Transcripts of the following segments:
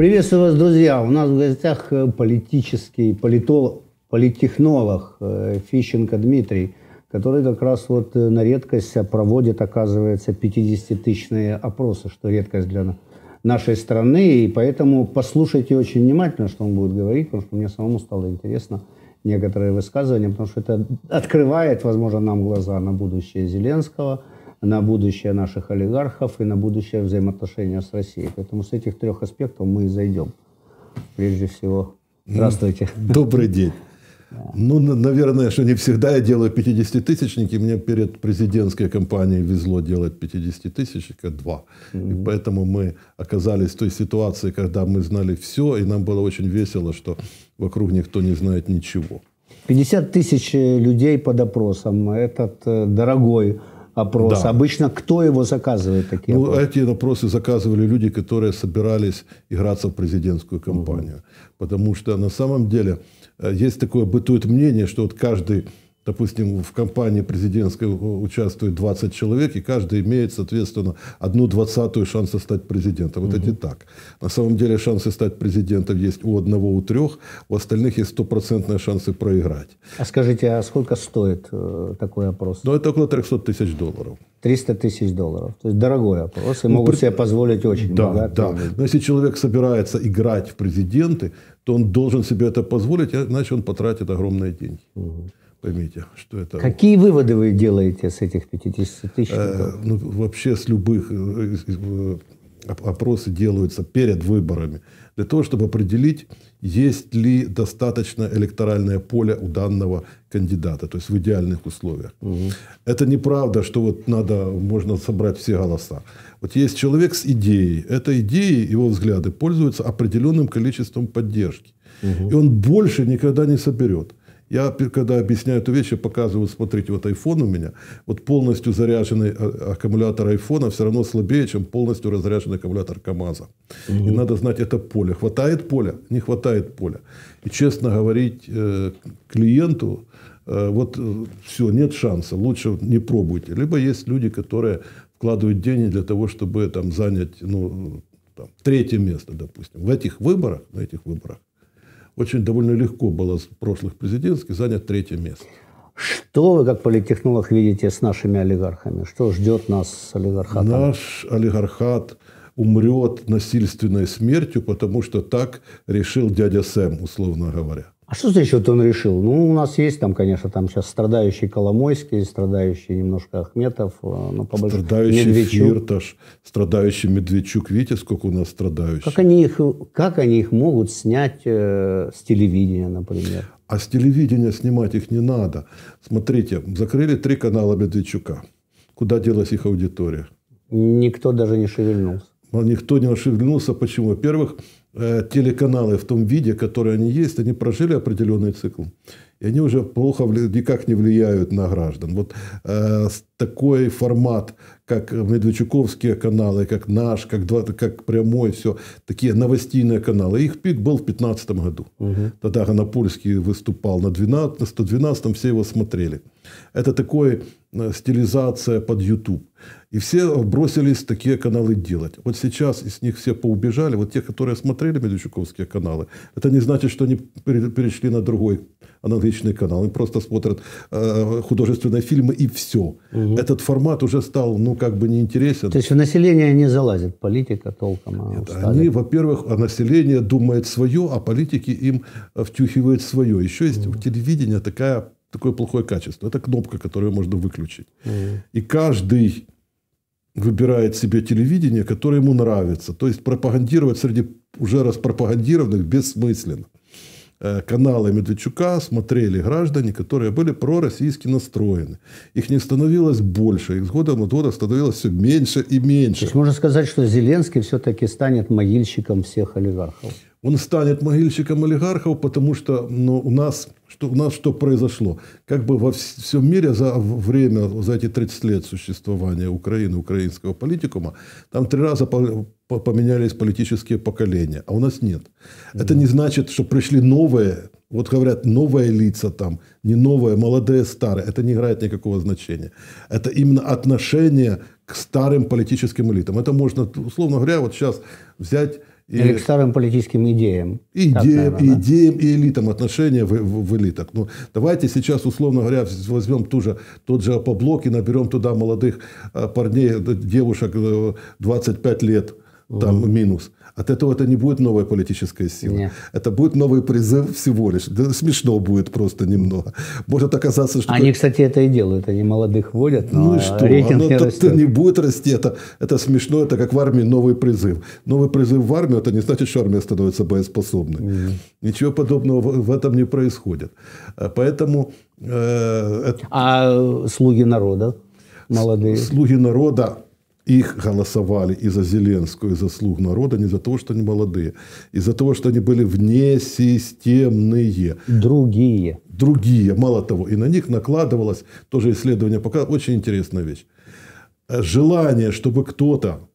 Приветствую вас, друзья. У нас в гостях э, политический политолог, политтехнолог э, Фищенко Дмитрий, который как раз вот э, на редкость проводит, оказывается, 50-тысячные опросы, что редкость для нашей страны. И поэтому послушайте очень внимательно, что он будет говорить, потому что мне самому стало интересно некоторые высказывания, потому что это открывает, возможно, нам глаза на будущее Зеленского – на будущее наших олигархов и на будущее взаимоотношения с Россией. Поэтому с этих трех аспектов мы и зайдем. Прежде всего, ну, здравствуйте. Добрый день. Да. Ну, наверное, что не всегда я делаю 50-тысячники. Мне перед президентской кампанией везло делать 50-тысячника два. Mm-hmm. И поэтому мы оказались в той ситуации, когда мы знали все, и нам было очень весело, что вокруг никто не знает ничего. 50 тысяч людей под опросом. Этот э, дорогой опрос. Да. Обычно кто его заказывает такие ну, Эти опросы заказывали люди, которые собирались играться в президентскую кампанию. Угу. Потому что на самом деле э, есть такое, бытует мнение, что вот каждый Допустим, в компании президентской участвует 20 человек, и каждый имеет, соответственно, одну двадцатую шанса стать президентом. Вот угу. это не так. На самом деле шансы стать президентом есть у одного, у трех, у остальных есть стопроцентные шансы проиграть. А скажите, а сколько стоит э, такой опрос? Ну, это около 300 тысяч долларов. 300 тысяч долларов. То есть дорогой опрос, и ну, могут при... себе позволить очень да, много. Да, да. Но если человек собирается играть в президенты, то он должен себе это позволить, иначе он потратит огромные деньги. Угу. Поймите, что это... Какие выводы вы делаете с этих 50 тысяч? Э, ну, вообще с любых э, э, опросы делаются перед выборами. Для того, чтобы определить, есть ли достаточно электоральное поле у данного кандидата, то есть в идеальных условиях. Угу. Это неправда, что вот надо, можно собрать все голоса. Вот есть человек с идеей. Эта идея, его взгляды пользуются определенным количеством поддержки. Угу. И он больше никогда не соберет. Я, когда объясняю эту вещь, я показываю, смотрите, вот iPhone у меня, вот полностью заряженный э, аккумулятор iPhone все равно слабее, чем полностью разряженный аккумулятор КАМАЗа. Угу. И надо знать это поле. Хватает поля? Не хватает поля. И честно говорить э, клиенту, э, вот все, нет шанса, лучше не пробуйте. Либо есть люди, которые вкладывают деньги для того, чтобы там занять ну, там, третье место, допустим. В этих выборах, на этих выборах очень довольно легко было с прошлых президентских занять третье место. Что вы, как политехнолог видите с нашими олигархами? Что ждет нас с олигархатом? Наш олигархат умрет насильственной смертью, потому что так решил дядя Сэм, условно говоря. А что здесь вот он решил? Ну, у нас есть там, конечно, там сейчас страдающий Коломойский, страдающий немножко Ахметов, э, но по Страдающий Медведчук. Фирташ, страдающий Медведчук. Видите, сколько у нас страдающих? Как они их, как они их могут снять э, с телевидения, например? А с телевидения снимать их не надо. Смотрите, закрыли три канала Медведчука. Куда делась их аудитория? Никто даже не шевельнулся. Никто не шевельнулся. Почему? Во-первых, Э, телеканалы в том виде, которые они есть, они прожили определенный цикл. И они уже плохо, никак не влияют на граждан. Вот э, такой формат, как Медведчуковские каналы, как наш, как, как прямой, все, такие новостийные каналы. Их пик был в 2015 году. Угу. Тогда Гонопольский выступал на, 12, на 112, все его смотрели. Это такой Э, стилизация под YouTube. И все бросились такие каналы делать. Вот сейчас из них все поубежали. Вот те, которые смотрели Медведчуковские каналы, это не значит, что они перешли на другой аналогичный канал. Они просто смотрят э, художественные фильмы и все. Угу. Этот формат уже стал, ну, как бы неинтересен. То есть в население не залазит политика толком. А Нет, они, во-первых, население думает свое, а политики им втюхивают свое. Еще есть угу. у телевидения такая такое плохое качество. Это кнопка, которую можно выключить. Mm-hmm. И каждый выбирает себе телевидение, которое ему нравится. То есть пропагандировать среди уже распропагандированных бессмысленно. Э, каналы Медведчука смотрели граждане, которые были пророссийски настроены. Их не становилось больше, их с годом от года становилось все меньше и меньше. То есть можно сказать, что Зеленский все-таки станет могильщиком всех олигархов он станет могильщиком олигархов, потому что ну, у, нас, что, у нас что произошло? Как бы во всем мире за время, за эти 30 лет существования Украины, украинского политикума, там три раза поменялись политические поколения, а у нас нет. Это не значит, что пришли новые, вот говорят, новые лица там, не новые, молодые, старые. Это не играет никакого значения. Это именно отношение к старым политическим элитам. Это можно, условно говоря, вот сейчас взять или к старым политическим идеям. Идеям, так, наверное, идеям да? и элитам, отношения в, в, в элитах. Ну, давайте сейчас, условно говоря, возьмем ту же, тот же опоблок и наберем туда молодых э, парней, девушек 25 э, лет, там угу. минус от этого это не будет новая политическая сила. Нет. Это будет новый призыв всего лишь. Да, смешно будет просто немного. Может оказаться, что... Они, кстати, это и делают. Они молодых водят, но ну и что? рейтинг Оно ну, не растет. не будет расти. Это, это смешно. Это как в армии новый призыв. Новый призыв в армию, это не значит, что армия становится боеспособной. Нет. Ничего подобного в, в этом не происходит. А поэтому... Э, это... А э, слуги народа? Молодые. Слуги народа их голосовали и за Зеленскую, и за слуг народа не за то, что они молодые, и за того, что они были внесистемные. Другие. Другие, мало того. И на них накладывалось, тоже исследование пока очень интересная вещь. Желание, чтобы кто-то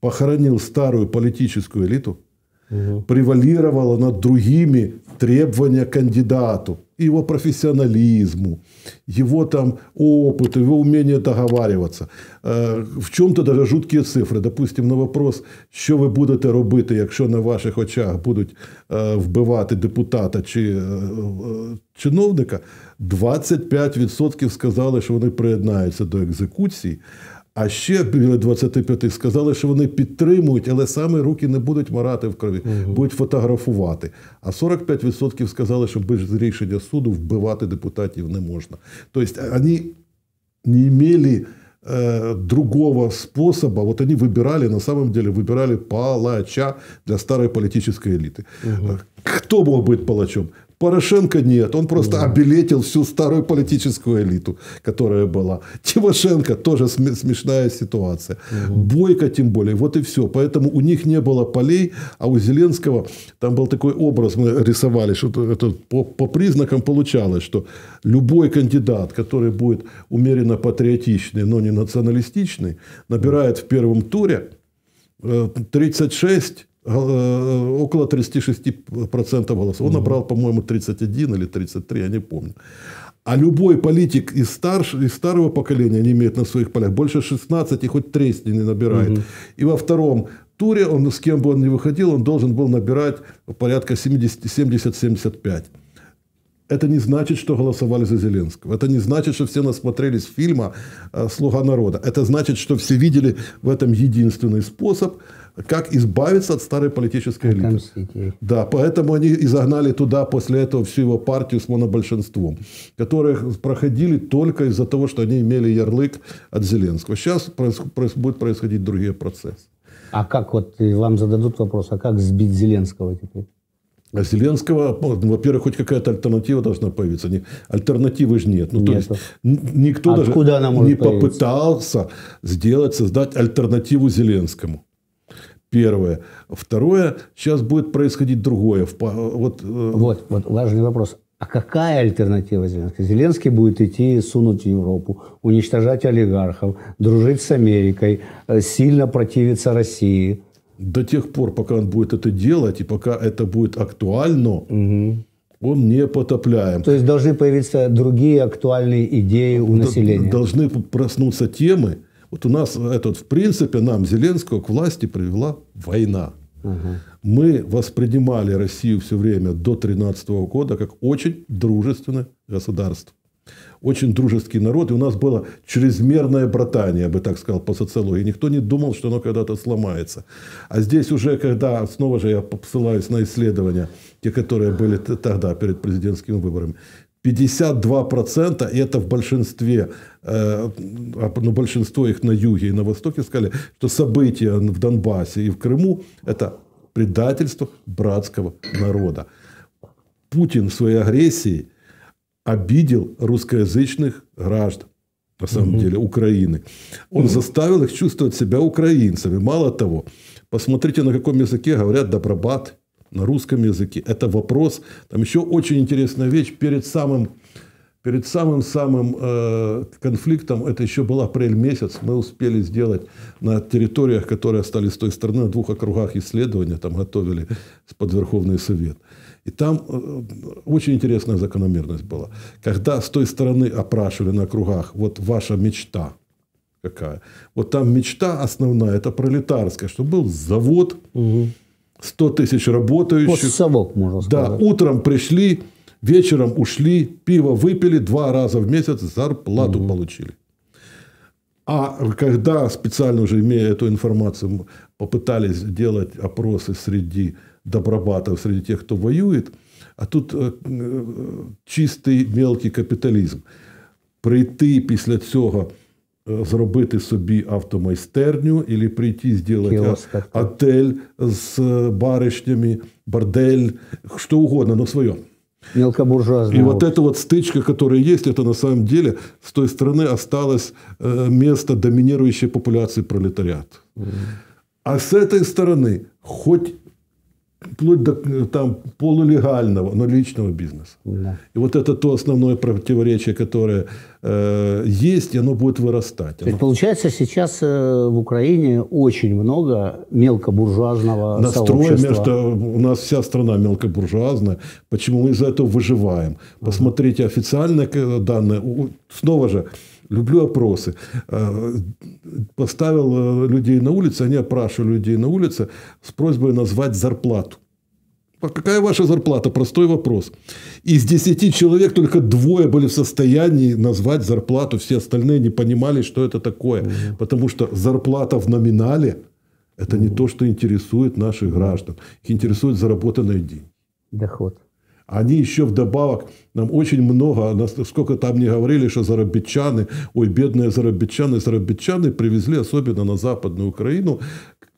похоронил старую политическую элиту, угу. превалировало над другими требования кандидату. его профессионализму, его там опыту, его умение договариваться. Э, в чому-то даже жуткі цифри. Допустим, на вопрос, що ви будете робити, якщо на ваших очах будуть е, вбивати депутата чи е, е, чиновника, 25% сказали, що вони приєднаються до екзекуції. А ще біля 25 сказали, що вони підтримують, але саме руки не будуть марати в крові, угу. будуть фотографувати. А 45% сказали, що без рішення суду вбивати депутатів не можна. Тобто вони не мали э, другого способу. От вони вибирали, на самом деле, вибирали палача для старої політичної еліти. Угу. Кто е, мог бути палачом? Порошенко нет, он просто да. обелетил всю старую политическую элиту, которая была. Тимошенко тоже смешная ситуация. Угу. Бойко тем более, вот и все. Поэтому у них не было полей, а у Зеленского там был такой образ, мы рисовали, что это по, по признакам получалось, что любой кандидат, который будет умеренно патриотичный, но не националистичный, набирает в первом туре 36 э, около 36% голосов. Он набрал, по-моему, 31 или 33, я не помню. А любой политик из, старш... из старого поколения не имеет на своих полях больше 16 и хоть тресни не набирает. Угу. И во втором туре, он, с кем бы он ни выходил, он должен был набирать порядка 70-75. Это не значит, что голосовали за Зеленского. Это не значит, что все насмотрелись фильма э, «Слуга народа». Это значит, что все видели в этом единственный способ – как избавиться от старой политической элиты. Отомстите. Да, поэтому они и загнали туда после этого всю его партию с монобольшинством, которые проходили только из-за того, что они имели ярлык от Зеленского. Сейчас проис- будут происходить другие процессы. А как вот вам зададут вопрос, а как сбить Зеленского теперь? А Зеленского, ну, во-первых, хоть какая-то альтернатива должна появиться. Альтернативы же нет. Ну, то есть, никто Откуда даже не появиться? попытался сделать, создать альтернативу Зеленскому. Первое. Второе. Сейчас будет происходить другое. Вот, э, вот, вот важный вопрос. А какая альтернатива Зеленскому? Зеленский будет идти сунуть Европу, уничтожать олигархов, дружить с Америкой, э, сильно противиться России. До тех пор, пока он будет это делать, и пока это будет актуально, угу. он не потопляем. То есть должны появиться другие актуальные идеи у населения. Должны проснуться темы, вот у нас этот, в принципе, нам Зеленского к власти привела война. Угу. Мы воспринимали Россию все время до 2013 года как очень дружественное государство. Очень дружеский народ. И у нас было чрезмерное братание, я бы так сказал, по социологии. Никто не думал, что оно когда-то сломается. А здесь уже, когда, снова же я посылаюсь на исследования, те, которые были тогда перед президентскими выборами, 52%, и это в большинстве, э, а, ну, большинство их на юге и на востоке сказали, что события в Донбассе и в Крыму – это предательство братского народа. Путин в своей агрессии обидел русскоязычных граждан, на самом угу. деле, Украины. Он угу. заставил их чувствовать себя украинцами. Мало того, посмотрите, на каком языке говорят добробаты на русском языке. Это вопрос. Там еще очень интересная вещь. Перед самым перед самым-самым э, конфликтом, это еще был апрель месяц, мы успели сделать на территориях, которые остались с той стороны, на двух округах исследования, там готовили под Верховный Совет. И там э, очень интересная закономерность была. Когда с той стороны опрашивали на округах, вот ваша мечта какая, вот там мечта основная, это пролетарская, что был завод, угу 100 тысяч работающих. Постсовок, можно сказать. Да, утром пришли, вечером ушли, пиво выпили, два раза в месяц зарплату угу. получили. А когда специально уже имея эту информацию, попытались делать опросы среди добробатов, среди тех, кто воюет, а тут э, э, чистый мелкий капіталізм. Прийти після цього зробити собі автомайстерню, або прийти зробити отель з барышнями, бордель, що угодно, но ну, своє. Мелкобуржуазная. И вот эта вот стычка, которая есть, это на самом деле с той стороны осталось э, место доминирующей популяции пролетариат. А с этой стороны хоть вплоть до э, там, полулегального, но личного бизнеса. Да. И вот это то основное противоречие, которое э, есть, и оно будет вырастать. То есть, оно... получается, сейчас э, в Украине очень много мелкобуржуазного Настроя сообщества. Между... У нас вся страна мелкобуржуазная. Почему мы из-за этого выживаем? Посмотрите официальные э, данные. Снова же, Люблю опросы. Э, поставил э, людей на улице, они опрашивали людей на улице с просьбой назвать зарплату. А какая ваша зарплата? Простой вопрос. Из 10 человек только двое были в состоянии назвать зарплату, все остальные не понимали, что это такое. Угу. Потому что зарплата в номинале – это угу. не то, что интересует наших граждан. Их интересует заработанные деньги. Доход. Они еще вдобавок, нам очень много, сколько там не говорили, что зарабичаны, ой, бедные зарабичаны, зарабичаны привезли, особенно на Западную Украину,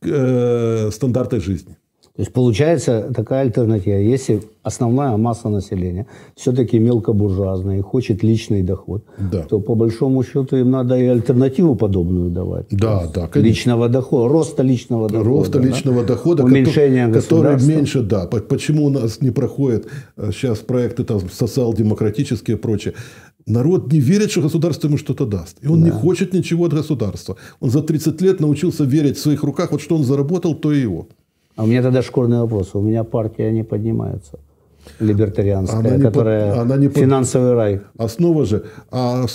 э, стандарты жизни. То есть получается такая альтернатива. Если основная масса населения все-таки мелкобуржуазная и хочет личный доход, да. то по большому счету им надо и альтернативу подобную давать. Да, да, конечно. Личного дохода, роста личного дохода. Роста да? личного дохода, Уменьшение который, который меньше, да. Почему у нас не проходят сейчас э, проекты там социал-демократические и прочее? Народ не верит, что государство ему что-то даст. И он да. не хочет ничего от государства. Он за 30 лет научился верить в своих руках. Вот что он заработал, то и его. А у меня тогда шкурный вопрос. У меня партия не поднимается. Либертарианская, она которая под, она не под... финансовый рай. Основа же. А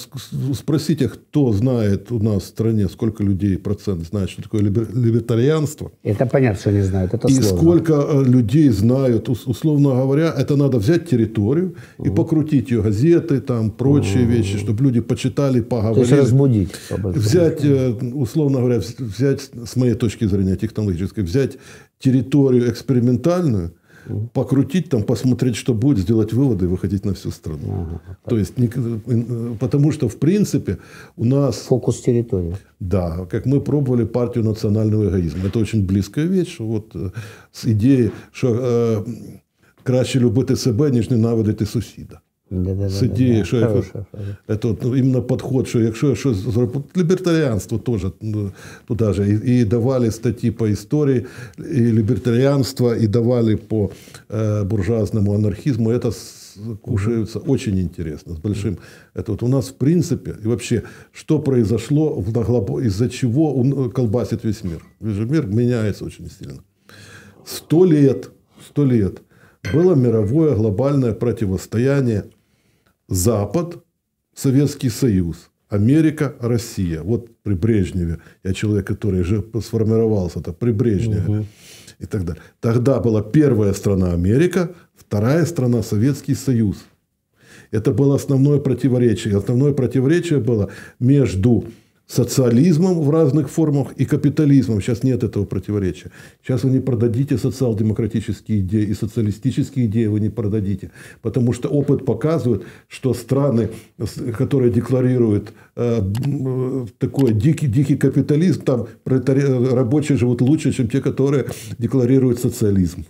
спросите, кто знает у нас в стране, сколько людей процент знает, что такое либер... либертарианство? Это понятно, что не знают. Это сложно. и сложно. сколько э, людей знают, условно говоря, это надо взять территорию угу. и покрутить ее газеты, там прочие угу. вещи, чтобы люди почитали, поговорили. То есть разбудить. Взять, э, условно говоря, взять с моей точки зрения технологической, взять территорию экспериментальную, покрутить там, посмотреть, что будет, сделать выводы и выходить на всю страну. Ага, То есть, не, потому что, в принципе, у нас... Фокус территории. Да, как мы пробовали партию национального эгоизма. Это очень близкая вещь. Вот э, с идеей, что э, краще любити себе, ніж ненавидити сусіда. Да-да-да, ідеєю, да, що да, як, это, от, ну, іменно підход, що якщо щось зробити, лібертаріанство теж ну, туди же. І, і давали статті по історії і лібертаріанства, і давали по е, буржуазному анархізму. Это кушаются очень интересно, с большим. Это вот у нас, в принципе, и вообще, что произошло, из-за чего э, колбасит весь мир. Весь мир меняется очень сильно. Сто лет, сто лет было мировое глобальное противостояние Запад, Советский Союз, Америка, Россия. Вот при Брежневе. Я человек, который уже сформировался, это при Брежневе. Угу. И так далее. Тогда была первая страна Америка, вторая страна Советский Союз. Это было основное противоречие. Основное противоречие было между социализмом в разных формах и капитализмом. Сейчас нет этого противоречия. Сейчас вы не продадите социал-демократические идеи и социалистические идеи вы не продадите. Потому что опыт показывает, что страны, которые декларируют э, такой дикий, дикий капитализм, там рабочие живут лучше, чем те, которые декларируют социализм.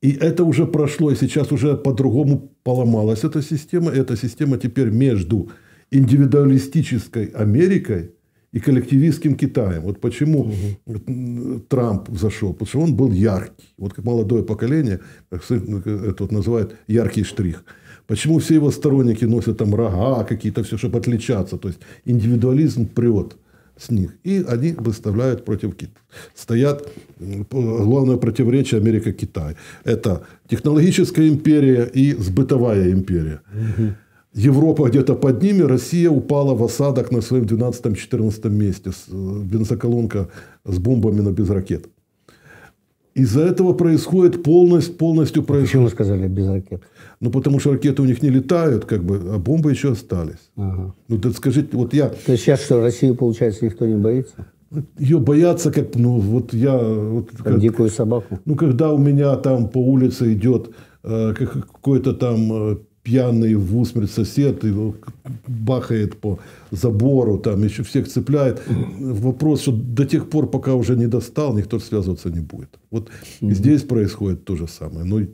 И это уже прошло, и сейчас уже по-другому поломалась эта система. Эта система теперь между индивидуалистической Америкой и коллективистским Китаем. Вот почему угу. Трамп зашел, потому что он был яркий. Вот как молодое поколение, ну, как это вот называют яркий штрих. Почему все его сторонники носят там рога какие-то, все, чтобы отличаться. То есть индивидуализм прет с них. И они выставляют против Китая. Стоят главное противоречие Америка-Китай. Это технологическая империя и сбытовая империя. Угу. Европа где-то под ними, Россия упала в осадок на своем 12-14 месте. Э, бензоколонка с бомбами но без ракет. Из-за этого происходит полностью, полностью происходит. Почему сказали без ракет? Ну, потому что ракеты у них не летают, как бы, а бомбы еще остались. Ага. Ну, так скажите, вот я... То есть сейчас что, Россию, получается, никто не боится? Ее боятся, как, ну, вот я... Вот, как, как дикую собаку? Ну, когда у меня там по улице идет э, какой-то там э, пьяный в усмерть сосед его бахает по забору, там еще всех цепляет. Вопрос, что до тех пор, пока уже не достал, никто связываться не будет. Вот угу. здесь происходит то же самое. Ну,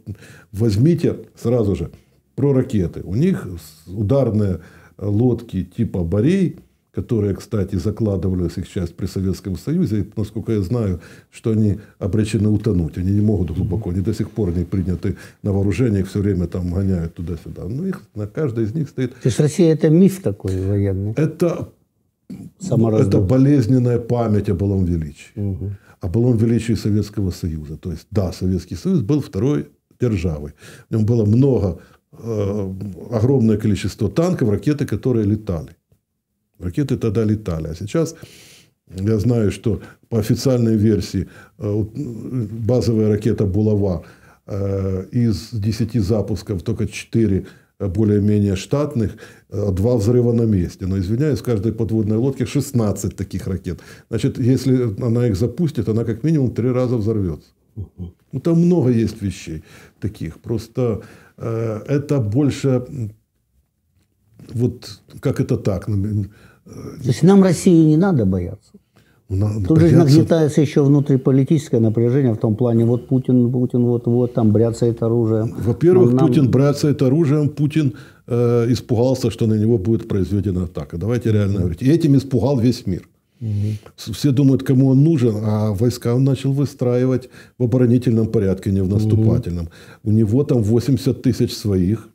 возьмите сразу же про ракеты. У них ударные лодки типа «Борей» которые, кстати, закладывались их часть при Советском Союзе, и, насколько я знаю, что они обречены утонуть, они не могут глубоко, они до сих пор не приняты на вооружение, их все время там гоняют туда-сюда. Но ну, их, на каждой из них стоит... То есть Россия – это миф такой военный? Это, это болезненная память о былом величии. Угу. О былом величии Советского Союза. То есть, да, Советский Союз был второй державой. В нем было много, э, огромное количество танков, ракеты, которые летали. Ракеты тогда летали. А сейчас я знаю, что по официальной версии э, базовая ракета «Булава» э, из 10 запусков только 4 э, более-менее штатных, два взрыва на месте. Но, извиняюсь, в каждой подводной лодке 16 таких ракет. Значит, если она их запустит, она как минимум три раза взорвется. Ну, там много есть вещей таких. Просто э, это больше... Вот как это так? То есть нам России не надо бояться. Ну, надо Тут же нагнетается еще внутриполитическое напряжение в том плане, вот Путин, Путин, вот-вот, там бряцает оружием. Во-первых, нам... Путин бряцает оружием, Путин э, испугался, что на него будет произведена атака. Давайте реально говорить. И этим испугал весь мир. Угу. Все думают, кому он нужен, а войска он начал выстраивать в оборонительном порядке, не в наступательном. Угу. У него там 80 тысяч своих,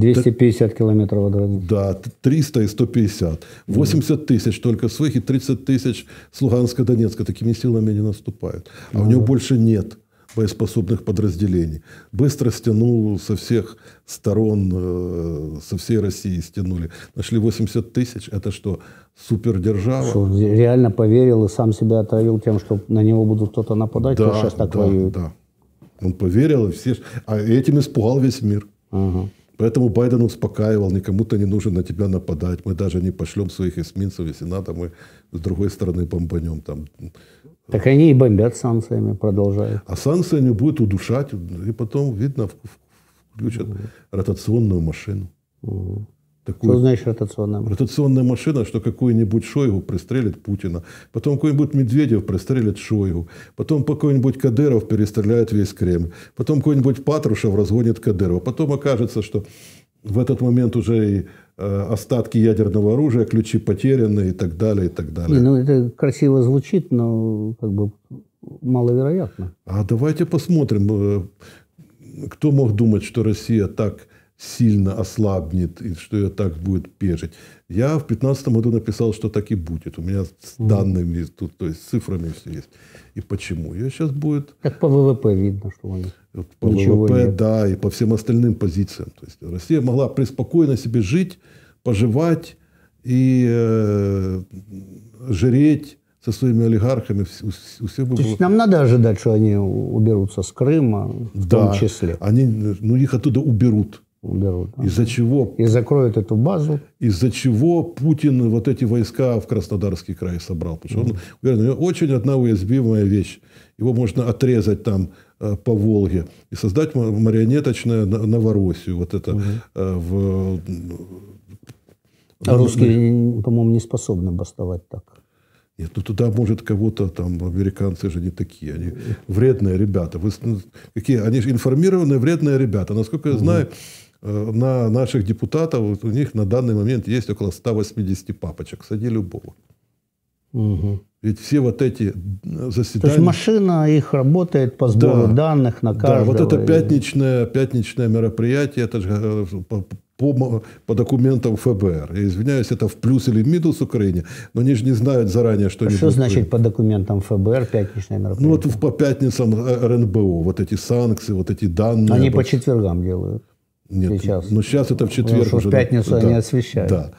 250 так, километров от границы. Да, 300 и 150. 80 тысяч только своих и 30 тысяч с Луганска, Донецка. Такими силами они наступают. А ну, у него да. больше нет боеспособных подразделений. Быстро стянул со всех сторон, э, со всей России стянули. Нашли 80 тысяч. Это что, супердержава? Что, реально поверил и сам себя отравил тем, что на него будут кто-то нападать, да, сейчас так да, воюет. Да. Он поверил, и все... а этим испугал весь мир. Угу. Поэтому Байден успокаивал, никому-то не нужно на тебя нападать. Мы даже не пошлем своих эсминцев, если надо, мы с другой стороны бомбанем. Там. Так они и бомбят санкциями, продолжают. А санкциями будут удушать, и потом, видно, включат ротационную машину. Угу такую... Что значит ротационная машина? Ротационная машина, что какой-нибудь Шойгу пристрелит Путина, потом какой-нибудь Медведев пристрелит Шойгу, потом какой-нибудь Кадыров перестреляет весь Кремль, потом какой-нибудь Патрушев разгонит Кадырова, потом окажется, что в этот момент уже и э, остатки ядерного оружия, ключи потеряны и так далее, и так далее. И ну это красиво звучит, но как бы маловероятно. А давайте посмотрим, э, кто мог думать, что Россия так сильно ослабнет, и что ее так будет пежить. Я в 2015 году написал, что так и будет. У меня с данными, тут, то есть с цифрами все есть. И почему? Ее сейчас будет... Как по ВВП видно, что они... По Ничего ВВП, нет. да, и по всем остальным позициям. То есть Россия могла преспокойно себе жить, поживать и э, жреть со своими олигархами. У, у всех бы То было... есть нам надо ожидать, что они уберутся с Крыма, в да, том числе. Они, ну, их оттуда уберут уберут. Из-за чего... И закроют эту базу. Из-за чего Путин вот эти войска в Краснодарский край собрал. Потому что, mm-hmm. он, говорит, очень одна уязвимая вещь. Его можно отрезать там э, по Волге и создать марионеточное Новороссию. Вот это э, в... А русские, по-моему, не способны бастовать так. Нет, ну туда может кого-то там, американцы же не такие, они вредные ребята. Вы, ну, какие, они же информированные вредные ребята. Насколько я знаю, угу. Э, на наших депутатов, вот у них на данный момент есть около 180 папочек. Сади любого. Угу. Ведь все вот эти э, заседания... То есть машина их работает по сбору да, данных на каждого. Да, вот это пятничное, пятничное мероприятие, это же э, по, по, по документам ФБР. Я извиняюсь, это в плюс или в минус Украине, но они же не знают заранее, что... А что значит по документам ФБР пятничное мероприятие? Ну вот по пятницам РНБО, вот эти санкции, вот эти данные. Они по четвергам делают. Нет, сейчас. Ну, сейчас это в четверг уже. в пятницу да, они да, освещают. Да.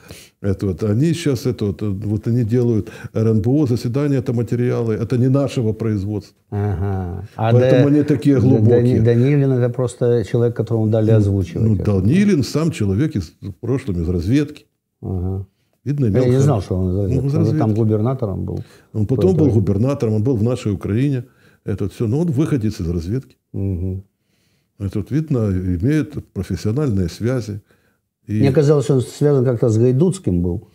Это вот, они сейчас это вот, вот они делают РНБО, заседания, это материалы, это не нашего производства. Ага. А Поэтому да, они такие глубокие. Да Данилин это просто человек, которому дали ну, озвучивать. Ну, ну Данилин сам человек из в прошлом из разведки. Ага. Видно, Я не знал, что он из ну, разведки. Он, из разведки. он там губернатором был. Он потом был губернатором, он был в нашей Украине. Это все. Но ну, он выходец из разведки. Угу тут видно, имеет профессиональные связи. И... Мне казалось, он связан как-то с Гайдуцким был.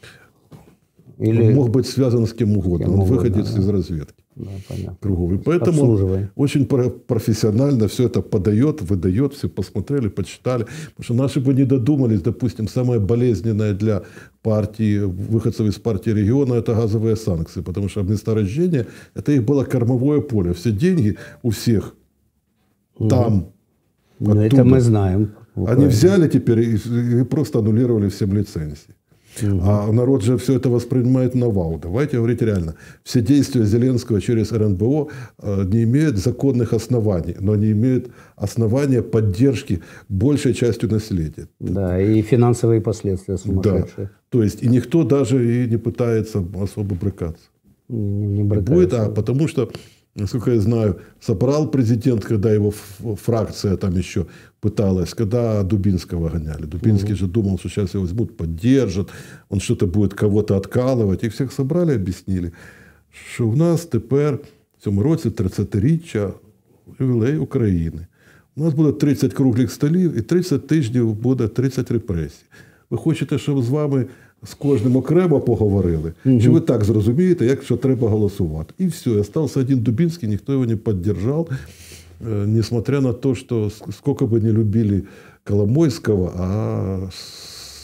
Или... Он мог быть связан с кем угодно. Кем он угодно, выходец да. из разведки. Да, понятно. И поэтому очень профессионально все это подает, выдает. Все посмотрели, почитали. Потому что наши бы не додумались, допустим, самое болезненное для партии, выходцев из партии региона, это газовые санкции. Потому что месторождение, это их было кормовое поле. Все деньги у всех угу. там но ну, это мы знаем. Они взяли теперь и, и просто аннулировали всем лицензии. Угу. А народ же все это воспринимает на вау. Давайте говорить реально. Все действия Зеленского через РНБО э, не имеют законных оснований, но они имеют основания поддержки большей частью населения. Да, и финансовые последствия сумасшедшие. Да. То есть, и никто даже и не пытается особо брыкаться. Не, не брыкается. будет, а потому что насколько я знаю, собрал президент, когда его фракция там еще пыталась, когда Дубинского гоняли. Дубинский угу. же думал, что сейчас его возьмут, поддержат, он что-то будет кого-то откалывать. И всех собрали, объяснили, що в нас тепер в цьому році 30-річчя ювілей України. У нас буде 30 круглих столів і 30 тижнів буде 30 репресій. Ви хочете, щоб з вами з кожним окремо поговорили, угу. що ви так зрозумієте, як що треба голосувати. І все, я стався один Дубінський, ніхто його не підтримав. Несмотря на то, что сколько бы не любили Коломойского, а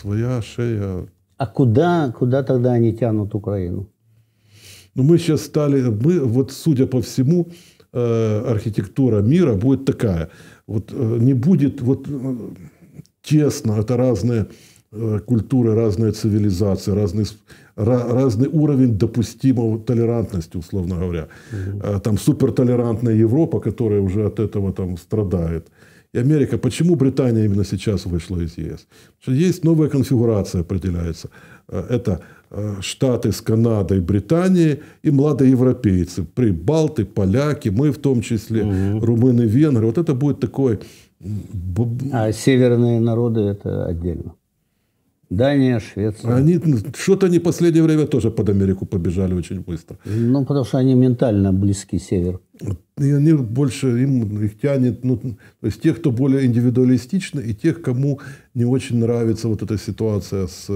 своя шея. А куда, куда тогда они тянут Украину? Ну, мы сейчас стали, мы, вот судя по всему, э, архитектура мира будет такая. Вот э, не будет вот э, тесно, это разные Э, культуры, разная цивилизация, разный, разный уровень допустимого толерантности, условно говоря. Угу. Там супертолерантная Европа, которая уже от этого там страдает. И Америка. Почему Британия именно сейчас вышла из ЕС? Потому что есть новая конфигурация определяется. Э, это Штаты с Канадой, Британией и молодые европейцы, Прибалты, поляки, мы в том числе, угу. румыны, венгры. Вот это будет такой... А северные народы это отдельно? Дания, Швеция. Они что-то они в последнее время тоже под Америку побежали очень быстро. Ну, потому что они ментально близки север. И они больше, им их тянет, ну, то есть тех, кто более индивидуалистичны, и тех, кому не очень нравится вот эта ситуация с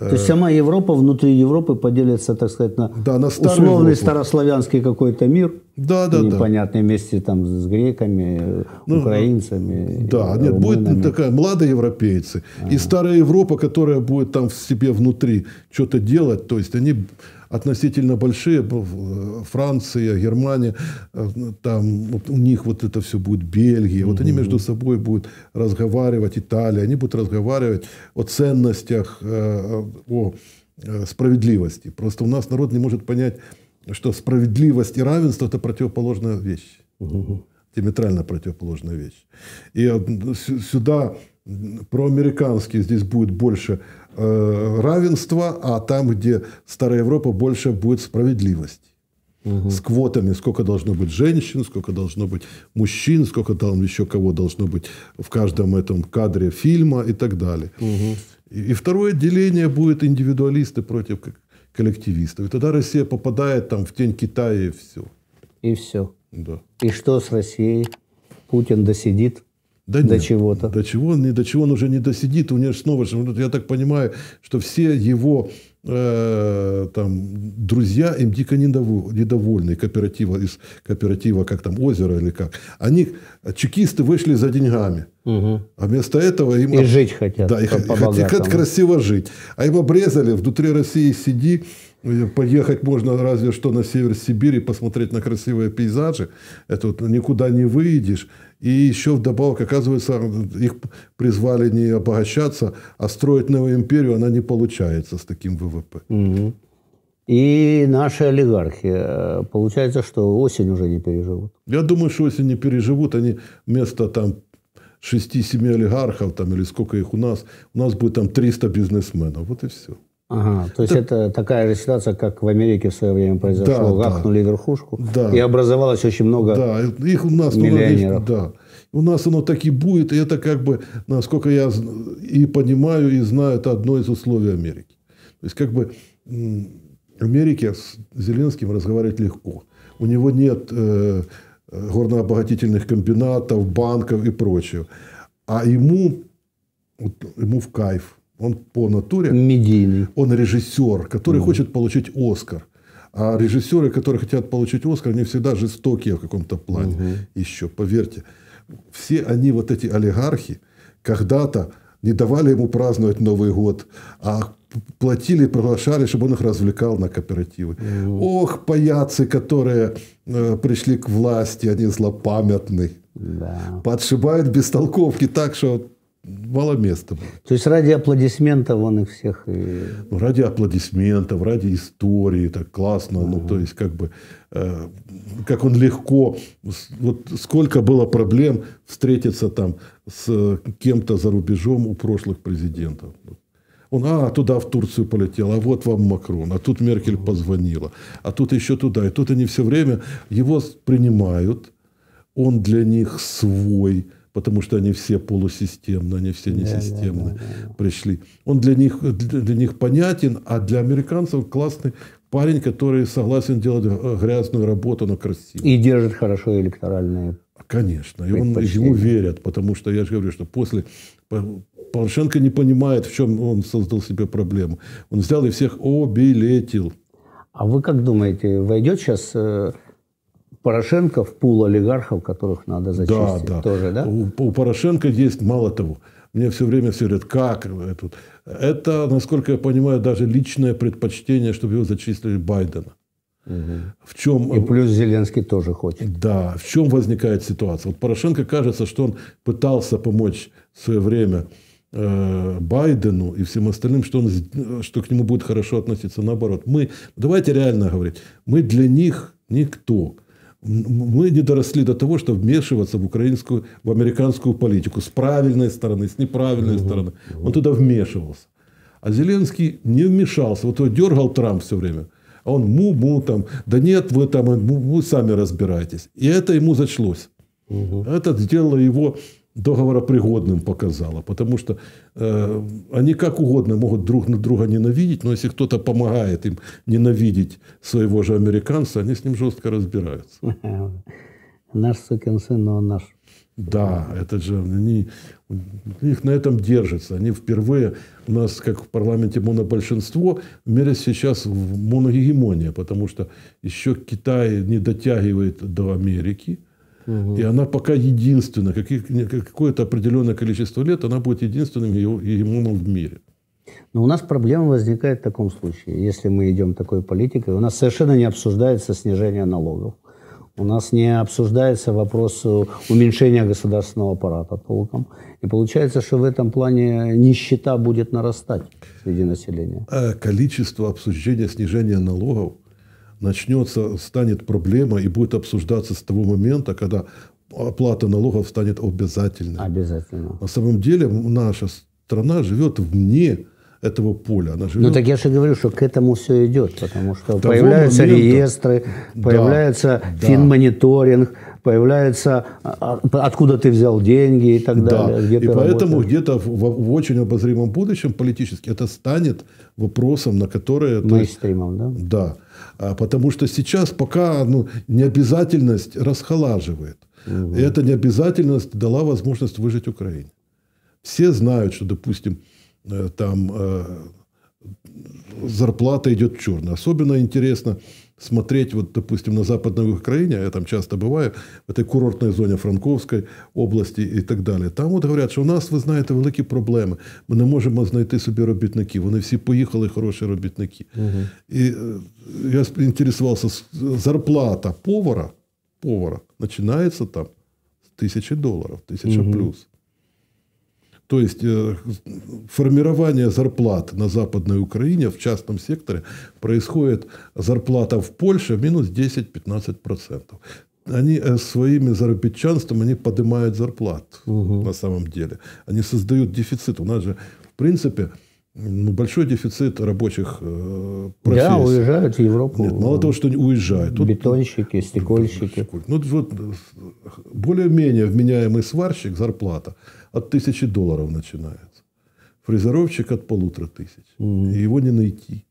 Э, то есть сама Европа внутри Европы поделится, так сказать, на, да, на условный Европу. старославянский какой-то мир. Да, да, непонятные да. вместе там с греками, ну, украинцами. Да, и, нет, будет такая молодые европейцы. А-а-а. И старая Европа, которая будет там в себе внутри что-то делать, то есть они относительно большие, э, Франция, Германия, э, там вот у них вот это все будет Бельгия, вот они между собой будут разговаривать, Италия, они будут разговаривать о ценностях, э, о справедливости. Просто у нас народ не может понять, что справедливость и равенство – это противоположная вещь. Диаметрально противоположная вещь. И сюда проамериканские здесь будет больше э, равенства, а там, где Старая Европа, больше будет справедливости. Угу. С квотами, сколько должно быть женщин, сколько должно быть мужчин, сколько там еще кого должно быть в каждом этом кадре фильма и так далее. Угу. И, и второе деление будет индивидуалисты против коллективистов. И тогда Россия попадает там в тень Китая и все. И все. Да. И что с Россией? Путин досидит? Да до чего-то. До чего, не до чего он уже не досидит, у него снова же, я так понимаю, что все его э, там друзья им дико недовольны кооператива из кооператива как там озеро или как они чекисты вышли за деньгами угу. а вместо этого им и жить хотят да и хотят красиво жить а им обрезали внутри России сиди ну, поехать можно разве что на север Сибири, посмотреть на красивые пейзажи. Это вот никуда не выйдешь. И еще вдобавок, оказывается, их призвали не обогащаться, а строить новую империю она не получается с таким ВВП. Угу. И наши олигархи. Э, получается, что осень уже не переживут. Я думаю, что осень не переживут. Они вместо там 6-7 олигархов там, или сколько их у нас, у нас будет там 300 бизнесменов. Вот и все. Ага, то есть так... это такая же ситуация, как в Америке в свое время произошло. Да, Гахнули да. верхушку, да. и образовалось очень много да, их у нас ну, миллионеров. Да. У нас оно так и будет, и это как бы, насколько я и понимаю, и знаю, это одно из условий Америки. То есть, как бы в Америке с Зеленским разговаривать легко. У него нет э, горнообогатительных комбинатов, банков и прочего. А ему, вот, ему в кайф он по натуре... Медийный. Он режиссер, который mm. хочет получить Оскар. А режиссеры, которые хотят получить Оскар, они всегда жестокие в каком-то плане. Угу. Еще, поверьте. Все они, вот эти олигархи, когда-то не давали ему праздновать Новый год, а платили, приглашали, чтобы он их развлекал на кооперативы. Угу. Ох, паяцы, которые э, пришли к власти, они злопамятны. Да. Подшибают бестолковки так, что мало места было. То есть ради аплодисментов он их всех... И... Ну, ради аплодисментов, ради истории, так классно, ну, ага. ну, то есть, как бы, э, как он легко... Вот сколько было проблем встретиться там с кем-то за рубежом у прошлых президентов. Он, а, туда, в Турцию полетел, а вот вам Макрон, а тут Меркель позвонила, а тут еще туда. И тут они все время его принимают, он для них свой, потому что они все полусистемные, они все несистемны да, да, да, пришли. Он для них, для них понятен, а для американцев классный парень, который согласен делать э, грязную работу, но красиво. И держит хорошо электоральные Конечно, и он, ему верят, потому что я же говорю, что после Порошенко не понимает, в чем он создал себе проблему. Он взял и всех обилетил. А вы как думаете, войдет сейчас э, Порошенко в пул олигархов, которых надо зачистить да, да. тоже, да? У, у Порошенко есть мало того. Мне все время все говорят, как это? Это, насколько я понимаю, даже личное предпочтение, чтобы его зачислили Байдена. Угу. В чем... И плюс Зеленский тоже хочет. Да. В чем возникает ситуация? Вот Порошенко кажется, что он пытался помочь в свое время э, Байдену и всем остальным, что, он, что к нему будет хорошо относиться. Наоборот, мы, давайте реально говорить, мы для них никто мы не доросли до того, чтобы вмешиваться в украинскую, в американскую политику с правильной стороны, с неправильной угу. стороны. Он туда вмешивался. А Зеленский не вмешался. Вот его дергал Трамп все время. А он му-му там, да нет, вы там, вы сами разбираетесь. И это ему зачлось. Угу. Это сделало его договоропригодным показала, потому что э, они как угодно могут друг на друга ненавидеть, но если кто-то помогает им ненавидеть своего же американца, они с ним жестко разбираются. Наш сукин сын, но он наш. Да, это же они, их на этом держится. Они впервые, у нас как в парламенте монобольшинство, в мире сейчас моногегемония, потому что еще Китай не дотягивает до Америки – Угу. И она пока единственная. Какое-то определенное количество лет она будет единственным иммуном в мире. Но у нас проблема возникает в таком случае. Если мы идем такой политикой, у нас совершенно не обсуждается снижение налогов. У нас не обсуждается вопрос уменьшения государственного аппарата толком. И получается, что в этом плане нищета будет нарастать среди населения. А количество обсуждения снижения налогов начнется, станет проблема и будет обсуждаться с того момента, когда оплата налогов станет обязательной. Обязательно. На самом деле наша страна живет вне этого поля. Она живет... Ну так я же говорю, что к этому все идет, потому что появляются момента... реестры, появляется да, финмониторинг, появляется а, а, откуда ты взял деньги и так да. далее. Где и поэтому где-то в, в, в очень обозримом будущем политически это станет вопросом, на которое... Мейнстримом, да? Да. А, потому что сейчас пока ну, необязательность расхолаживает. Угу. И эта необязательность дала возможность выжить Украине. Все знают, что, допустим, э, там э, зарплата идет черная. Особенно интересно смотреть, вот, допустим, на западной Украине, я там часто бываю, в этой курортной зоне Франковской области и так далі. Там от говорять, що у нас, ви знаєте, великі проблеми. Ми не можемо знайти собі робітників. Вони всі поїхали, хороші робітники. Угу. І я інтересувався, зарплата повара, повара починається там з тисячі доларів, тисяча угу. плюс. То есть э, формирование зарплат на Западной Украине в частном секторе происходит зарплата в Польше минус 10-15%. Они э, своими заработчанством они поднимают зарплат угу. на самом деле. Они создают дефицит. У нас же, в принципе, ну, большой дефицит рабочих э, профессий. Да, уезжают в Европу. Нет, мало того, что они уезжают. Тут... Бетонщики, стекольщики. Ну, вот, более-менее вменяемый сварщик, зарплата – от тысячи долларов начинается. Фрезеровщик от полутора тысяч. Mm. И его не найти.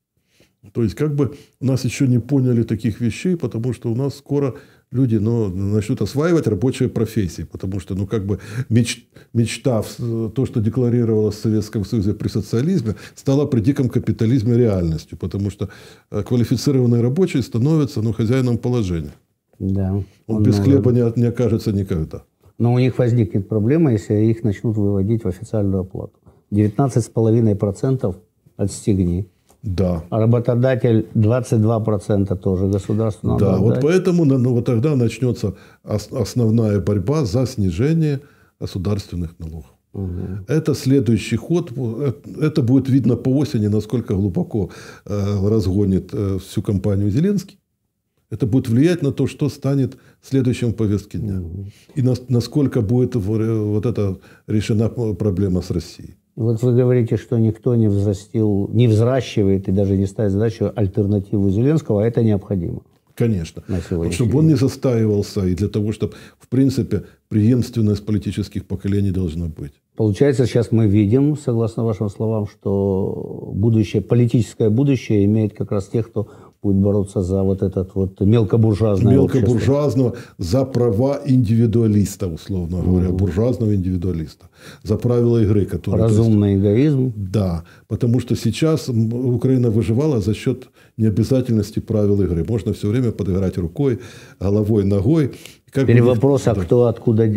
То есть, как бы нас еще не поняли таких вещей, потому что у нас скоро люди ну, начнут осваивать рабочие профессии. Потому что, ну, как бы меч, мечта, то, что декларировалось в Советском Союзе при социализме, стала при диком капитализме реальностью. Потому что э, квалифицированные рабочие становятся ну, хозяином положения. Да, он, он без наверное... хлеба не, не окажется никогда. Но у них возникнет проблема, если их начнут выводить в официальную оплату. 19,5% отстегни. Да. А работодатель 22% тоже государству надо Да, отдать. вот поэтому ну, ну, вот тогда начнется основная борьба за снижение государственных налогов. Угу. Это следующий ход. Э, это будет видно по осени, насколько глубоко э, разгонит э, всю компанию Зеленский. Это будет влиять на то, что станет следующем повестке дня. И на, насколько будет вот эта решена проблема с Россией. Вот вы говорите, что никто не взрастил, не взращивает и даже не ставит задачу альтернативу Зеленского, а это необходимо. Конечно. На чтобы он не застаивался, и для того, чтобы, в принципе, преемственность политических поколений должна быть. Получается, сейчас мы видим, согласно вашим словам, что будущее, политическое будущее имеет как раз тех, кто будет бороться за вот этот вот мелкобуржуазное Мелкобуржуазного, общество. за права индивидуалиста, условно говоря, угу. буржуазного индивидуалиста. За правила игры, которые... Разумный есть, эгоизм. Да, потому что сейчас Украина выживала за счет необязательности правил игры. Можно все время подыграть рукой, головой, ногой. Как Теперь вопрос, а кто откуда...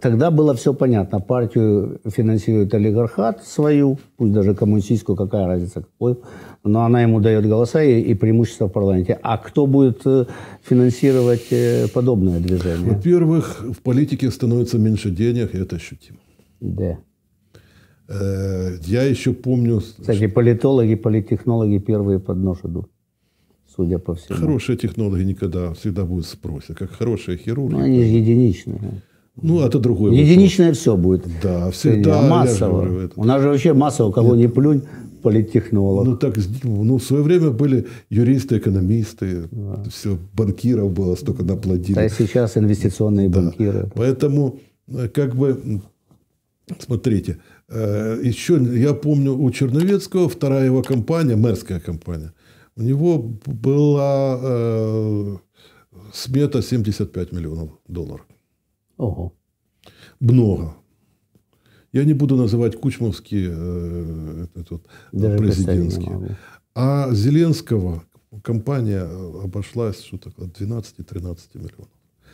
Тогда было все понятно. Партию финансирует олигархат свою, пусть даже коммунистическую, какая разница, какой, но она ему дает голоса и, и преимущество в парламенте. А кто будет э, финансировать э, подобное движение? Во-первых, в политике становится меньше денег, и это ощутимо. Да. Э, я еще помню... Кстати, политологи, политтехнологи первые под нож идут судя по всему. Хорошие технологи никогда всегда будет спросят, как хорошая хирургия. Ну, они же единичные. Ну, это другое. Единичное вопрос. все будет. Да, всегда. А массово. Говорю, У нас же вообще массово, кого Нет. не плюнь, политтехнолог. Ну, так, ну, в свое время были юристы, экономисты, да. все, банкиров было столько наплодили. Да, и сейчас инвестиционные да. банкиры. Поэтому, э, как бы, смотрите, э, еще, я помню, у Черновецкого вторая его компания, мэрская компания, у него была э, смета 75 миллионов долларов. Ого. Много. Я не буду называть Кучмовский э, этот, Даже президентский, А Зеленского компания обошлась что то от 12-13 миллионов.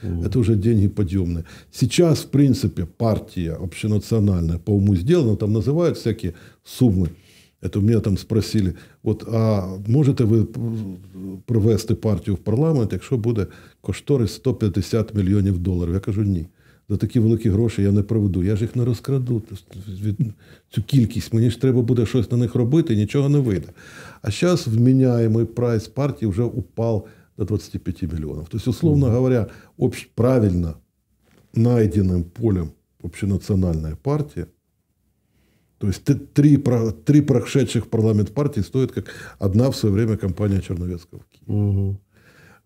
Угу. Это уже деньги подъемные. Сейчас, в принципе, партия общенациональная по уму сделана, там называют всякие суммы. Это меня там спросили, от, а можете ви провести партію в парламент, якщо буде кошторис 150 мільйонів доларів? Я кажу, ні. За такі великі гроші я не проведу. Я ж їх не розкраду. Цю кількість. Мені ж треба буде щось на них робити, нічого не вийде. А зараз вміняємий прайс партії вже упав до 25 мільйонів. Тобто, условно говоря, правильно найденным полем общенациональная партії. То есть три, три прошедших в парламент партии стоят как одна в свое время компания Черновецкого. Угу.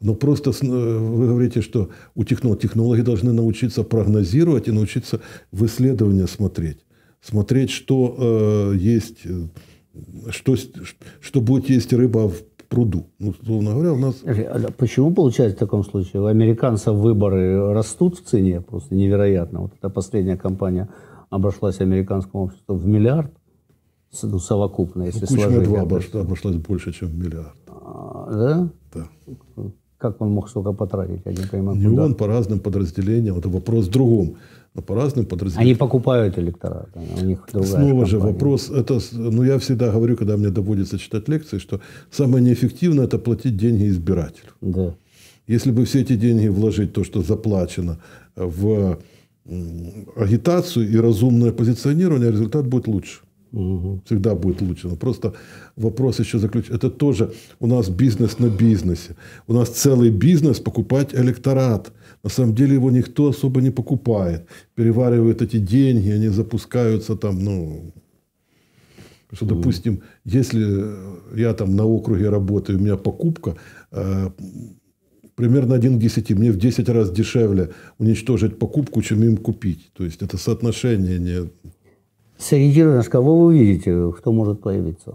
Но просто э, вы говорите, что у технолог, технологи должны научиться прогнозировать и научиться в исследования смотреть. Смотреть, что э, есть, э, что, что будет есть рыба в пруду. Ну, условно говоря, у нас... Э, а почему получается в таком случае? У американцев выборы растут в цене просто невероятно. Вот эта последняя компания обошлась американскому обществу в миллиард совокупно, если ну, сложить. Кучма-2 обошлась, обошлась больше, чем в миллиард. А, да? Да. Как он мог столько потратить? Я не понимаю, не куда. он, по разным подразделениям. Это вопрос в другом. Но по разным подразделениям. Они покупают электорат. А у них другая Снова компания. же вопрос. Это, ну, я всегда говорю, когда мне доводится читать лекции, что самое неэффективное – это платить деньги избирателю. Да. Если бы все эти деньги вложить, то, что заплачено, в агитацию и разумное позиционирование, результат будет лучше. Угу. Всегда будет лучше. Но просто вопрос еще заключен. Это тоже у нас бизнес на бизнесе. У нас целый бизнес покупать электорат. На самом деле его никто особо не покупает. Переваривают эти деньги, они запускаются там, ну... Что, допустим, если я там на округе работаю, у меня покупка, э, примерно 1 к 10. Мне в 10 раз дешевле уничтожить покупку, чем им купить. То есть это соотношение не... Сориентируясь, а кого вы увидите, кто может появиться?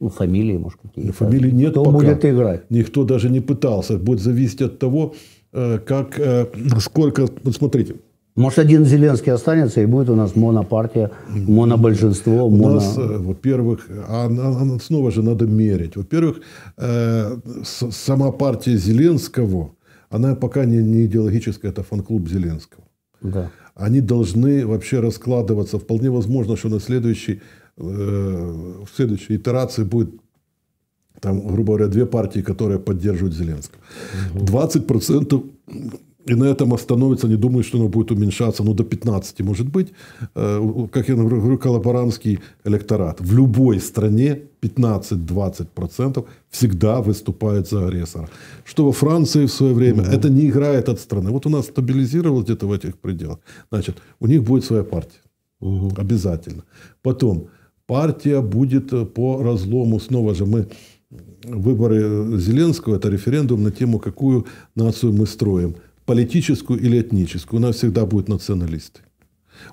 Ну, фамилии, может, какие-то. Фамилий нет Кто пока. будет играть? Никто даже не пытался. Будет зависеть от того, э, как, э, сколько... Вот смотрите, может, один Зеленский останется, и будет у нас монопартия, монобольшинство. У нас, э, во-первых, а, а снова же надо мерить. Во-первых, э, сама партия Зеленского, она пока не, идеологическая, это фан-клуб Зеленского. Да. Они должны вообще раскладываться. Вполне возможно, что на следующей, э, в следующей итерации будет там, грубо говоря, две партии, которые поддерживают Зеленского. 20% и на этом остановится, не думаю, что оно будет уменьшаться, ну, до 15, может быть, э, как я говорю, коллаборантский электорат. В любой стране 15-20% всегда выступает за агрессора. Что во Франции в свое время, угу. это не играет от страны. Вот у нас стабилизировалось где-то в этих пределах. Значит, у них будет своя партия. Угу. Обязательно. Потом, партия будет э, по разлому. Снова же мы выборы Зеленского, это референдум на тему, какую нацию мы строим – политическую или этническую, у нас всегда будут националисты.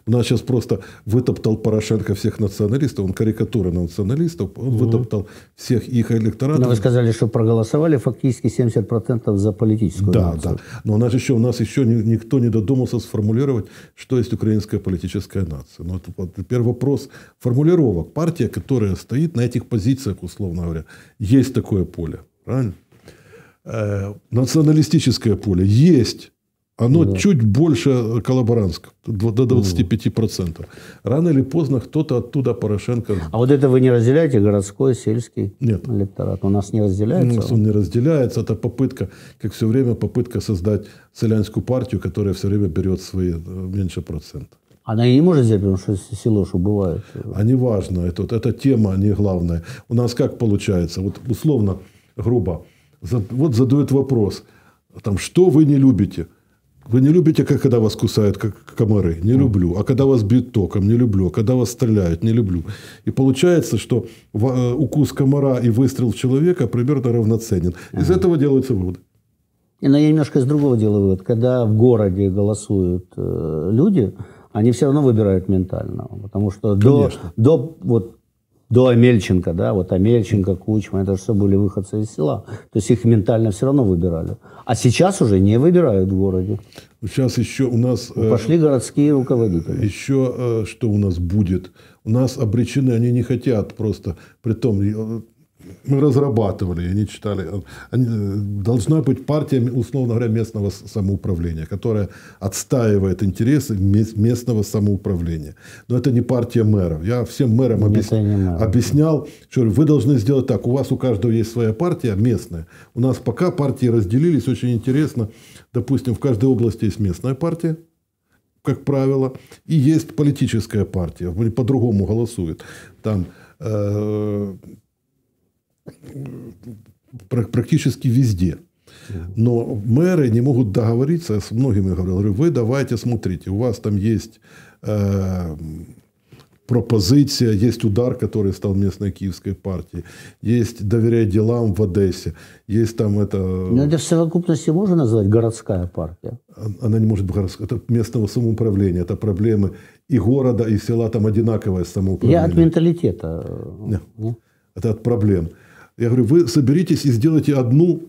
У нас сейчас просто вытоптал Порошенко всех националистов, он карикатура на националистов, он угу. вытоптал всех их электоратов. Но вы сказали, что проголосовали фактически 70% за политическую Да, нацию. да. да. Но у нас еще, у нас еще никто не додумался сформулировать, что есть украинская политическая нация. Но ну, это, вот, теперь вопрос формулировок. Партия, которая стоит на этих позициях, условно говоря, есть такое поле. Правильно? Э, националистическое поле есть. Оно да. чуть больше коллаборантского, до 25%. Угу. Рано или поздно кто-то оттуда Порошенко... А вот это вы не разделяете, городской, сельский Нет. электорат? У нас не разделяется? У нас он не разделяется. Это попытка, как все время, попытка создать целянскую партию, которая все время берет свои э, меньше процента. Она и не может взять, потому что село что бывает. А неважно, это, это тема не главная. У нас как получается? Вот условно, грубо, вот задают вопрос, а там, что вы не любите? Вы не любите, как когда вас кусают как комары? Не люблю. А когда вас бьют током? Не люблю. А когда вас стреляют? Не люблю. И получается, что э, укус комара и выстрел в человека примерно равноценен. Из ага. этого делаются выводы. Но я немножко из другого делаю вывод. Когда в городе голосуют э, люди, они все равно выбирают ментального. Потому что до, до вот, до Амельченко, да, вот Амельченко, Кучма, это же все были выходцы из села. То есть их ментально все равно выбирали. А сейчас уже не выбирают в городе. Сейчас еще у нас... Ну, пошли э, городские руководители. Еще э, что у нас будет? У нас обречены, они не хотят просто. при Притом э, мы разрабатывали, они читали. Они, э, должна быть партия, условно говоря, местного самоуправления, которая отстаивает интересы местного самоуправления. Но это не партия мэров. Я всем мэрам объяс... мэр. объяснял, что вы должны сделать так. У вас у каждого есть своя партия местная. У нас пока партии разделились. Очень интересно. Допустим, в каждой области есть местная партия, как правило, и есть политическая партия. По-другому голосует. Там э, практически везде. Но мэры не могут договориться, я с многими говорил, говорю, вы давайте смотрите, у вас там есть э, пропозиция, есть удар, который стал местной киевской партии, есть доверять делам в Одессе, есть там это... Но ну, это в совокупности можно назвать городская партия? Она не может быть городская, это местного самоуправления, это проблемы и города, и села там одинаковое самоуправление. Я от менталитета. Нет. Э, Нет? Это от проблем. Я говорю, вы соберитесь и сделайте одну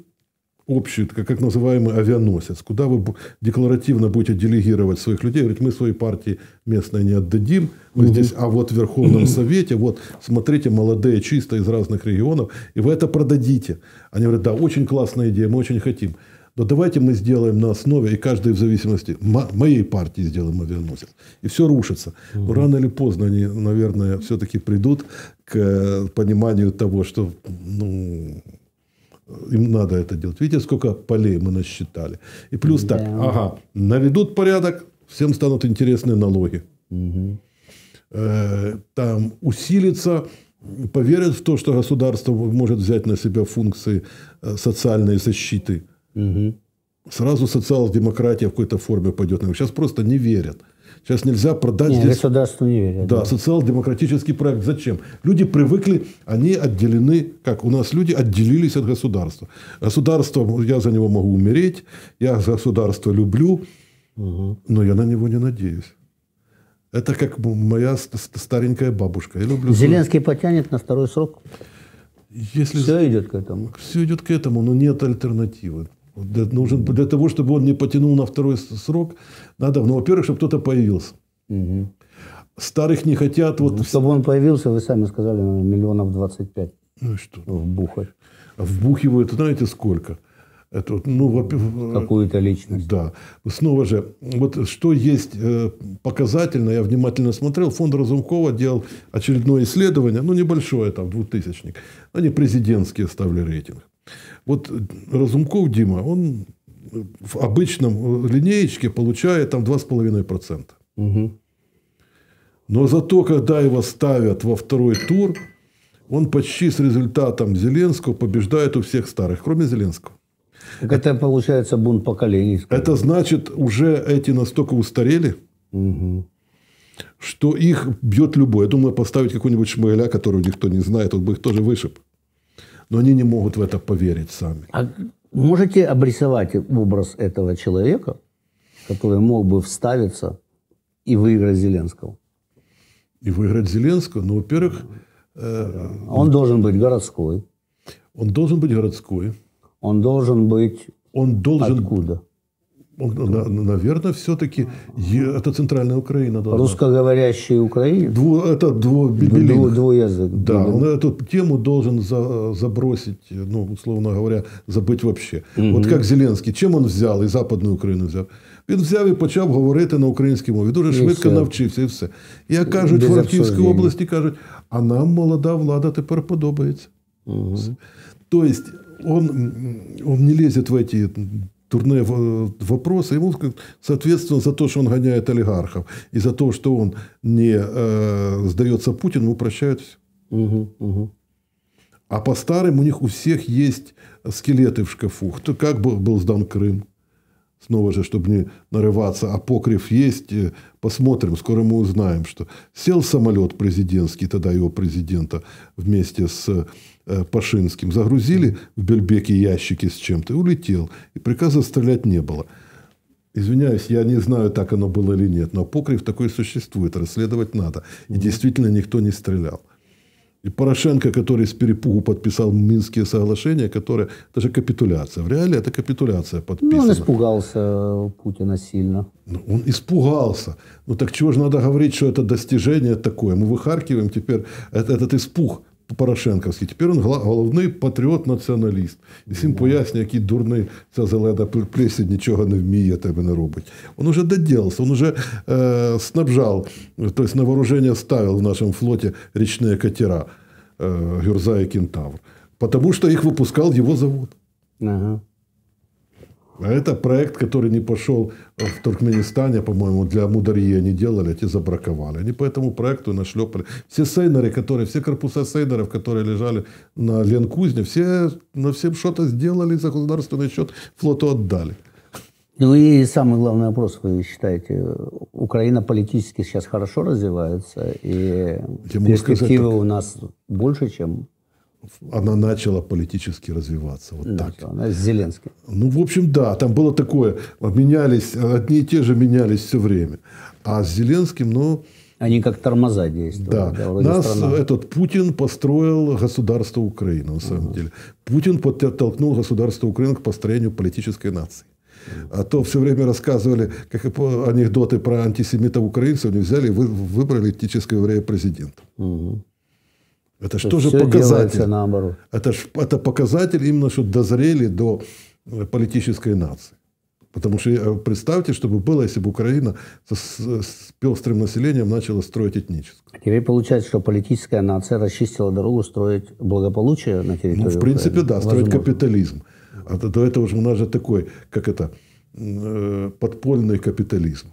общую, как называемый авианосец, куда вы декларативно будете делегировать своих людей, говорит, мы своей партии местной не отдадим, вы угу. здесь, а вот в Верховном Совете, вот смотрите, молодые, чисто из разных регионов, и вы это продадите. Они говорят, да, очень классная идея, мы очень хотим да давайте мы сделаем на основе, и каждый в зависимости, моей партии сделаем авианосец. И все рушится. Угу. Рано или поздно они, наверное, все-таки придут к э, пониманию того, что ну, им надо это делать. Видите, сколько полей мы насчитали. И плюс да. так, ага, наведут порядок, всем станут интересны налоги. Угу. Там усилится поверят в то, что государство может взять на себя функции э, социальной защиты Угу. Сразу социал-демократия в какой-то форме пойдет. Сейчас просто не верят. Сейчас нельзя продать Нет, здесь... государство не верит. Да, да. социал-демократический проект. Зачем? Люди привыкли, они отделены, как у нас люди отделились от государства. Государство, я за него могу умереть, я государство люблю, угу. но я на него не надеюсь. Это как моя старенькая бабушка. Я люблю... Зеленский потянет на второй срок. Если... Все идет к этому. Все идет к этому, но нет альтернативы нужен для того, чтобы он не потянул на второй срок, надо, ну, во-первых, чтобы кто-то появился. Угу. Старых не хотят. Вот... Ну, чтобы он появился, вы сами сказали, миллионов 25. Ну что? Вбухать. Вбухивают, знаете, сколько? Это, ну, э, Какую-то личность. Да. Снова же, вот что есть э, показательно, я внимательно смотрел, фонд Разумкова делал очередное исследование, ну, небольшое, там, двухтысячник. Они президентские ставили рейтинг. Вот э, Разумков Дима, он в обычном э, линеечке получает там 2,5%. Угу. Но зато, когда его ставят во второй тур, он почти с результатом Зеленского побеждает у всех старых, кроме Зеленского. Так это, получается бунт поколений. Скорее. Это значит, уже эти настолько устарели, угу. что их бьет любой. Я думаю, поставить какого-нибудь шмеля, которого никто не знает, он бы их тоже вышиб но они не могут в это поверить сами. А можете обрисовать образ этого человека, который мог бы вставиться и выиграть Зеленского? И выиграть Зеленского? Ну, во-первых... Э, он должен быть городской. Он должен быть городской. Он должен быть... Он должен... Откуда? Наверное, все-таки это центральная Украина. Должна. Русскоговорящая Украина? Дву, это дву, ну, Дву, двуязык. Да, он эту тему должен за, забросить, ну, условно говоря, забыть вообще. Угу. От як Зеленський, чим він взяв і Западну Україну взяв? Він взяв і почав говорити на українській мові. Дуже і швидко все. навчився і все. Як кажуть, в Франківській області кажуть, а нам молода влада тепер подобається. Угу. Тобто, он, он не лезет в эти турные вопросы. Ему, соответственно, за то, что он гоняет олигархов, и за то, что он не э, сдается Путину, ему прощают все. Угу, угу. А по старым у них у всех есть скелеты в шкафу. Кто, как был, был сдан Крым? Снова же, чтобы не нарываться, апокриф есть, э, посмотрим, скоро мы узнаем, что сел самолет президентский, тогда его президента вместе с э, Пашинским, загрузили в Бельбеке ящики с чем-то улетел. И приказа стрелять не было. Извиняюсь, я не знаю, так оно было или нет, но апокриф такой существует, расследовать надо. И действительно никто не стрелял. И Порошенко, который с перепугу подписал Минские соглашения, которые... Это же капитуляция. В реале это капитуляция подписана. Ну, он испугался э, Путина сильно. Ну, он испугался. Ну так чего же надо говорить, что это достижение такое? Мы выхаркиваем теперь этот, этот испуг. Порошенковський. Тепер він головний патріот-націоналіст. І всім пояснює, який дурний ця зелена плесінь нічого не вміє, тебе не робить. Він вже доділся, він вже е, снабжав, тобто на вооруження ставив в нашому флоті річні катера е, Гюрза і Кентавр, тому що їх випускав його завод. Ага. А это проект, который не пошел э, в Туркменистане, а, по-моему, для Мударьи они делали, эти забраковали. Они по этому проекту нашлепали. Все сейнеры, которые, все корпуса сейнеров, которые лежали на Ленкузне, все на всем что-то сделали за государственный счет, флоту отдали. Ну и самый главный вопрос, вы считаете, Украина политически сейчас хорошо развивается, и Я перспективы у нас больше, чем она начала политически развиваться. Вот да, так. Она с Зеленским. Ну, в общем, да. Там было такое. А, менялись, одни и те же менялись все время. А с Зеленским, ну... Они как тормоза действуют. Да. да Нас страна. этот Путин построил государство Украины, на самом угу. деле. Путин подтолкнул государство Украины к построению политической нации. А то все время рассказывали как анекдоты про антисемитов украинцев, они взяли и выбрали этическое время президента. Угу. Это же тоже показатель. Это, ж, это показатель именно, что дозрели до э, политической нации. Потому что э, представьте, что бы было, если бы Украина с, с пестрым населением начала строить этническую. А теперь получается, что политическая нация расчистила дорогу строить благополучие на территории Ну, в принципе, Украины. да, строить Возможно. капитализм. А до этого же у нас же такой, как это, э, подпольный капитализм.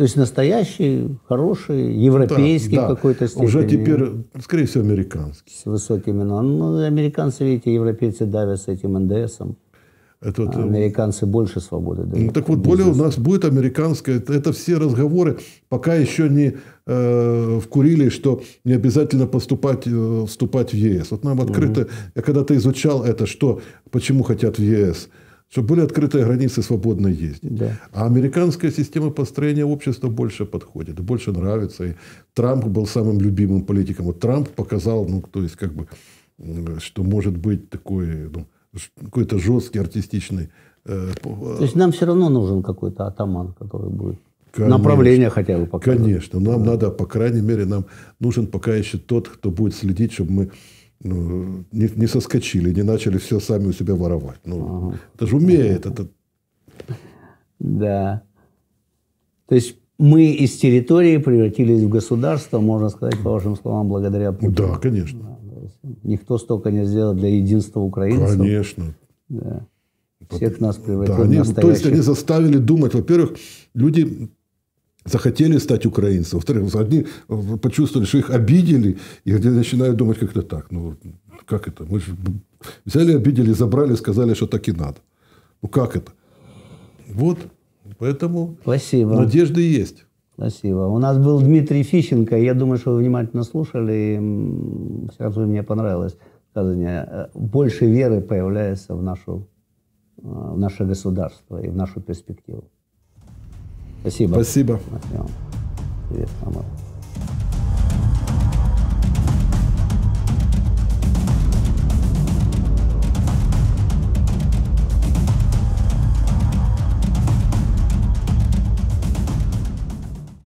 То есть настоящий, хороший, европейский да, да. какой-то степени. Уже теперь, скорее всего, американский. С высокими. Ну, ну, американцы, видите, европейцы давят с этим НДСом. Это, а американцы больше свободы дают. Ну, так вот, более у нас будет американское. Это, это все разговоры, пока еще не э, вкурили, что не обязательно поступать, э, вступать в ЕС. Вот нам открыто, угу. я когда-то изучал это, что, почему хотят в ЕС чтобы были открытые границы свободной езды. Да. А американская система построения общества больше подходит, больше нравится. И Трамп был самым любимым политиком. Вот Трамп показал, ну, то есть, как бы, что может быть такой, ну, какой-то жесткий артистичный... Э, э, то есть, нам все равно нужен какой-то атаман, который будет Конечно. Направление хотя бы показать. Конечно. Нам да. надо, по крайней мере, нам нужен пока еще тот, кто будет следить, чтобы мы ну, не, не соскочили, не начали все сами у себя воровать. Ну, ага. это же умеет. Это... Да. То есть мы из территории превратились в государство, можно сказать, по вашим словам, благодаря Путину. Да, конечно. Да, никто столько не сделал для единства украинцев. Конечно. Да. Всех нас превратили да, они, в настоящих... То есть они заставили думать. Во-первых, люди захотели стать украинцами, во-вторых, одни почувствовали, что их обидели, и они начинают думать как-то так. Ну, как это? Мы же взяли, обидели, забрали, сказали, что так и надо. Ну, как это? Вот, поэтому Спасибо. надежды есть. Спасибо. У нас был Дмитрий Фищенко. Я думаю, что вы внимательно слушали. И все мне понравилось сказание. Э, больше веры появляется в, нашу, э, в наше государство и в нашу перспективу. Спасибо. Спасибо. Привет, Амар.